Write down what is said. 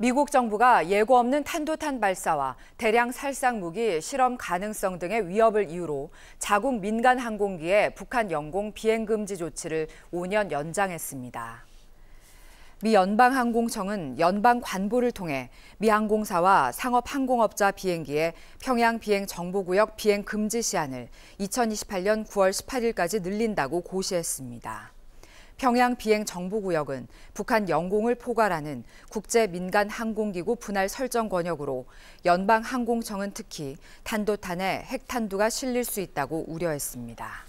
미국 정부가 예고 없는 탄도탄 발사와 대량 살상 무기 실험 가능성 등의 위협을 이유로 자국 민간 항공기에 북한 영공 비행 금지 조치를 5년 연장했습니다. 미 연방항공청은 연방 관보를 통해 미 항공사와 상업 항공업자 비행기에 평양 비행 정보구역 비행 금지 시한을 2028년 9월 18일까지 늘린다고 고시했습니다. 평양 비행 정보구역은 북한 영공을 포괄하는 국제 민간 항공기구 분할 설정 권역으로 연방 항공청은 특히 탄도탄에 핵탄두가 실릴 수 있다고 우려했습니다.